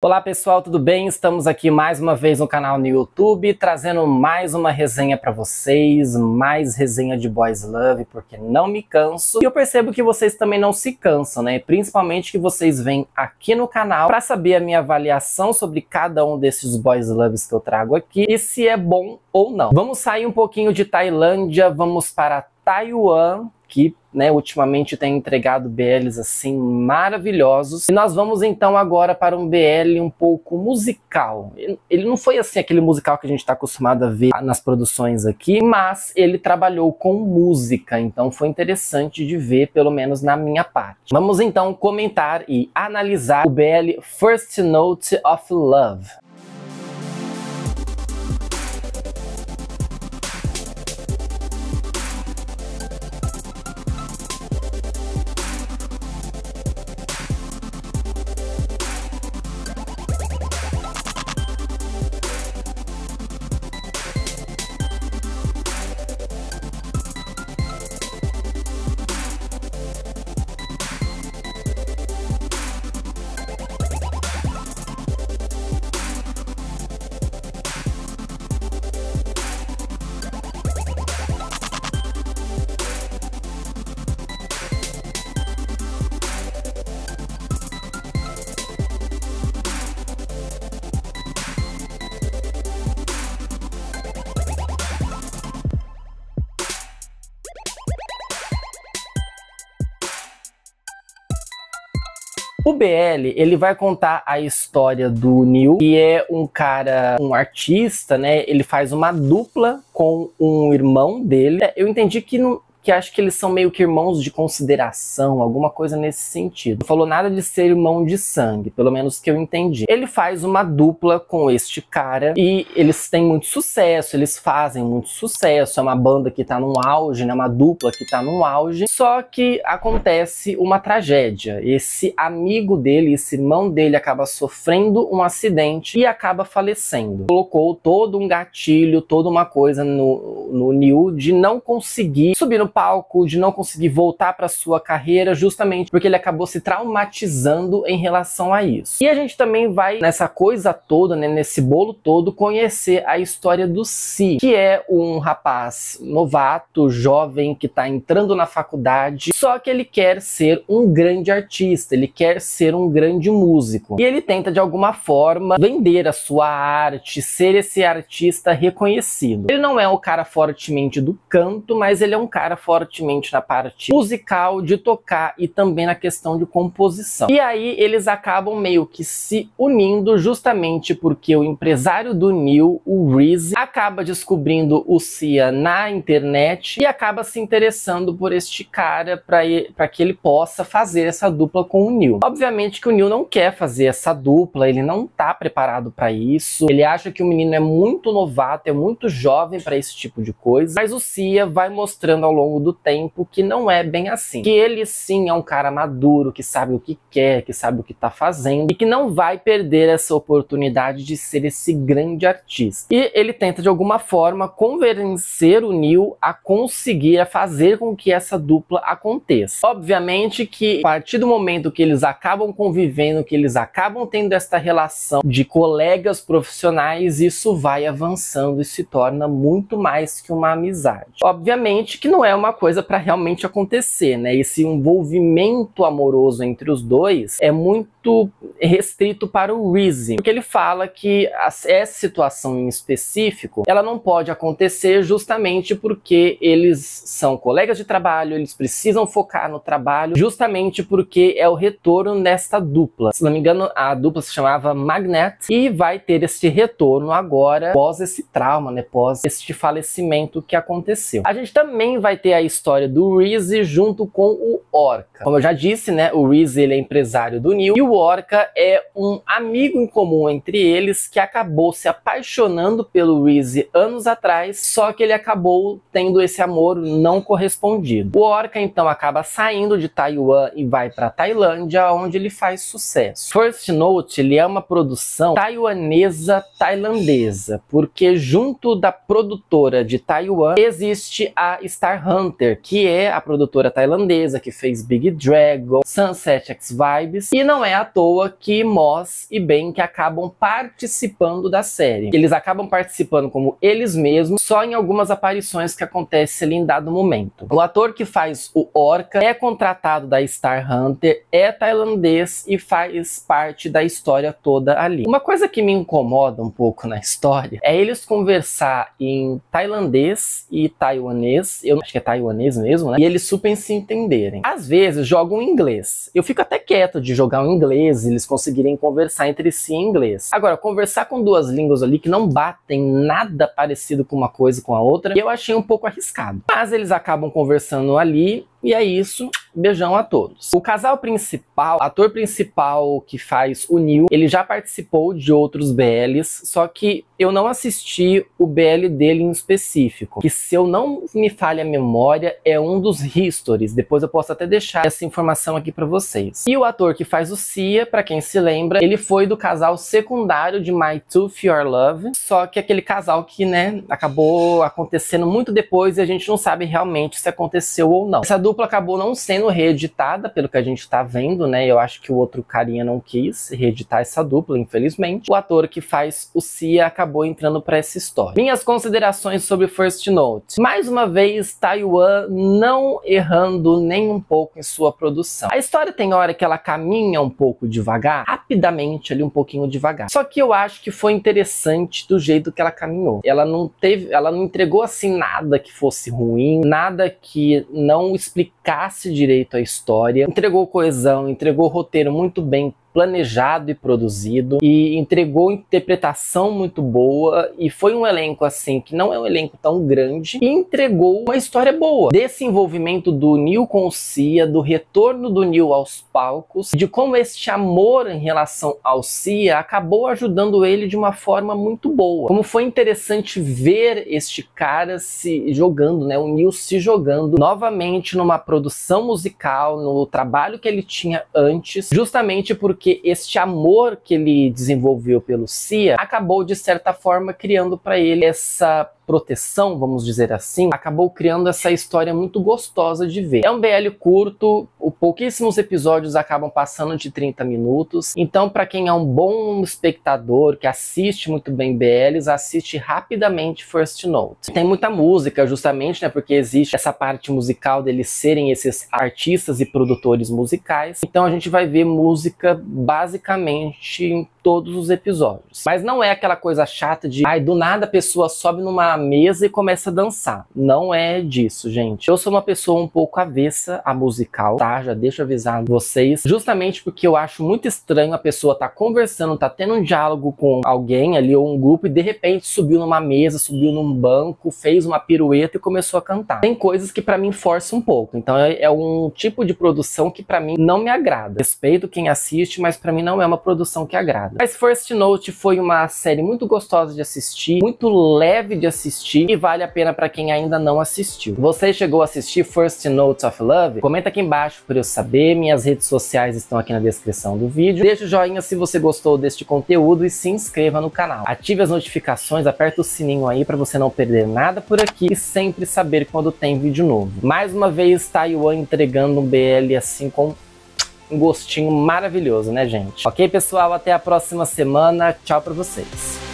Olá pessoal, tudo bem? Estamos aqui mais uma vez no canal no YouTube, trazendo mais uma resenha para vocês, mais resenha de Boys Love, porque não me canso. E eu percebo que vocês também não se cansam, né? Principalmente que vocês vêm aqui no canal para saber a minha avaliação sobre cada um desses Boys Loves que eu trago aqui e se é bom ou não. Vamos sair um pouquinho de Tailândia, vamos para Taiwan, que né, ultimamente tem entregado BLs assim maravilhosos. E nós vamos então agora para um BL um pouco musical. Ele não foi assim aquele musical que a gente está acostumado a ver nas produções aqui, mas ele trabalhou com música, então foi interessante de ver, pelo menos na minha parte. Vamos então comentar e analisar o BL First Note of Love. O BL, ele vai contar a história do Neil, que é um cara, um artista, né? Ele faz uma dupla com um irmão dele. É, eu entendi que não, que acho que eles são meio que irmãos de consideração, alguma coisa nesse sentido. Não falou nada de ser irmão de sangue, pelo menos que eu entendi. Ele faz uma dupla com este cara e eles têm muito sucesso, eles fazem muito sucesso. É uma banda que tá num auge, né? Uma dupla que tá num auge. Só que acontece uma tragédia. Esse amigo dele, esse irmão dele acaba sofrendo um acidente e acaba falecendo. Colocou todo um gatilho, toda uma coisa no, no New de não conseguir subir no palco, de não conseguir voltar para sua carreira, justamente porque ele acabou se traumatizando em relação a isso. E a gente também vai nessa coisa toda, né, nesse bolo todo, conhecer a história do Si, que é um rapaz novato, jovem que está entrando na faculdade, só que ele quer ser um grande artista, ele quer ser um grande músico. E ele tenta de alguma forma vender a sua arte, ser esse artista reconhecido. Ele não é o cara fortemente do canto, mas ele é um cara fortemente na parte musical, de tocar e também na questão de composição. E aí eles acabam meio que se unindo justamente porque o empresário do Neil, o Reese, acaba descobrindo o Cia na internet e acaba se interessando por este cara para que ele possa fazer essa dupla com o Neil. Obviamente que o Neil não quer fazer essa dupla, ele não tá preparado para isso. Ele acha que o menino é muito novato, é muito jovem para esse tipo de coisa, mas o Cia vai mostrando ao longo longo do tempo que não é bem assim. Que ele sim é um cara maduro, que sabe o que quer, que sabe o que tá fazendo e que não vai perder essa oportunidade de ser esse grande artista. E ele tenta de alguma forma convencer o Neil a conseguir a fazer com que essa dupla aconteça. Obviamente que a partir do momento que eles acabam convivendo, que eles acabam tendo esta relação de colegas profissionais, isso vai avançando e se torna muito mais que uma amizade. Obviamente que não é uma coisa para realmente acontecer, né? Esse envolvimento amoroso entre os dois é muito restrito para o Reese, porque ele fala que essa situação em específico, ela não pode acontecer justamente porque eles são colegas de trabalho, eles precisam focar no trabalho, justamente porque é o retorno nesta dupla. Se não me engano, a dupla se chamava Magnet e vai ter este retorno agora após esse trauma, né? Pós este falecimento que aconteceu. A gente também vai ter ter a história do Reezy junto com o Orca. Como eu já disse, né, o Reezy ele é empresário do Neil e o Orca é um amigo em comum entre eles que acabou se apaixonando pelo Reezy anos atrás, só que ele acabou tendo esse amor não correspondido. O Orca então acaba saindo de Taiwan e vai para Tailândia, onde ele faz sucesso. First Note ele é uma produção taiwanesa tailandesa, porque junto da produtora de Taiwan existe a Star Hunter Hunter, que é a produtora tailandesa que fez Big Dragon, Sunset X Vibes, e não é à toa que Moss e Ben que acabam participando da série. Eles acabam participando como eles mesmos, só em algumas aparições que acontecem ali em dado momento. O ator que faz o Orca é contratado da Star Hunter, é tailandês e faz parte da história toda ali. Uma coisa que me incomoda um pouco na história é eles conversar em tailandês e taiwanês, eu acho que é taiwanês mesmo, né? E eles super se entenderem. Às vezes jogam em inglês. Eu fico até quieto de jogar em inglês, e eles conseguirem conversar entre si em inglês. Agora, conversar com duas línguas ali que não batem nada parecido com uma coisa com a outra, eu achei um pouco arriscado. Mas eles acabam conversando ali e é isso, beijão a todos. O casal principal, ator principal que faz o Neil, ele já participou de outros BLs, só que eu não assisti o BL dele em específico, que se eu não me falha a memória, é um dos histories. Depois eu posso até deixar essa informação aqui para vocês. E o ator que faz o Cia, para quem se lembra, ele foi do casal secundário de My Tooth Your Love, só que aquele casal que, né, acabou acontecendo muito depois e a gente não sabe realmente se aconteceu ou não. Essa dupla acabou não sendo reeditada, pelo que a gente tá vendo, né? Eu acho que o outro carinha não quis reeditar essa dupla, infelizmente. O ator que faz o Cia acabou entrando para essa história. Minhas considerações sobre First Note. Mais uma vez, Taiwan não errando nem um pouco em sua produção. A história tem hora que ela caminha um pouco devagar, rapidamente ali um pouquinho devagar. Só que eu acho que foi interessante do jeito que ela caminhou. Ela não teve, ela não entregou assim nada que fosse ruim, nada que não explicasse explicasse direito a história, entregou coesão, entregou roteiro muito bem planejado e produzido e entregou interpretação muito boa e foi um elenco assim que não é um elenco tão grande e entregou uma história boa desse envolvimento do Neil com o Cia, do retorno do Neil aos palcos, de como este amor em relação ao Cia acabou ajudando ele de uma forma muito boa. Como foi interessante ver este cara se jogando, né, o Neil se jogando novamente numa produção musical, no trabalho que ele tinha antes, justamente porque porque este amor que ele desenvolveu pelo Cia acabou, de certa forma, criando para ele essa proteção, vamos dizer assim, acabou criando essa história muito gostosa de ver. É um BL curto, Pouquíssimos episódios acabam passando de 30 minutos. Então, para quem é um bom espectador, que assiste muito bem BLs, assiste rapidamente First Note. Tem muita música, justamente, né? Porque existe essa parte musical deles serem esses artistas e produtores musicais. Então, a gente vai ver música basicamente em todos os episódios. Mas não é aquela coisa chata de, ai, do nada a pessoa sobe numa mesa e começa a dançar. Não é disso, gente. Eu sou uma pessoa um pouco avessa a musical, tá? já deixo avisar vocês, justamente porque eu acho muito estranho a pessoa tá conversando, tá tendo um diálogo com alguém ali ou um grupo e de repente subiu numa mesa, subiu num banco, fez uma pirueta e começou a cantar. Tem coisas que para mim força um pouco. Então é, é, um tipo de produção que para mim não me agrada. Respeito quem assiste, mas para mim não é uma produção que agrada. Mas First Note foi uma série muito gostosa de assistir, muito leve de assistir e vale a pena para quem ainda não assistiu. Você chegou a assistir First Notes of Love? Comenta aqui embaixo por eu saber. Minhas redes sociais estão aqui na descrição do vídeo. Deixa o joinha se você gostou deste conteúdo e se inscreva no canal. Ative as notificações, aperta o sininho aí para você não perder nada por aqui e sempre saber quando tem vídeo novo. Mais uma vez, Taiwan entregando um BL assim com um gostinho maravilhoso, né, gente? Ok, pessoal? Até a próxima semana. Tchau para vocês.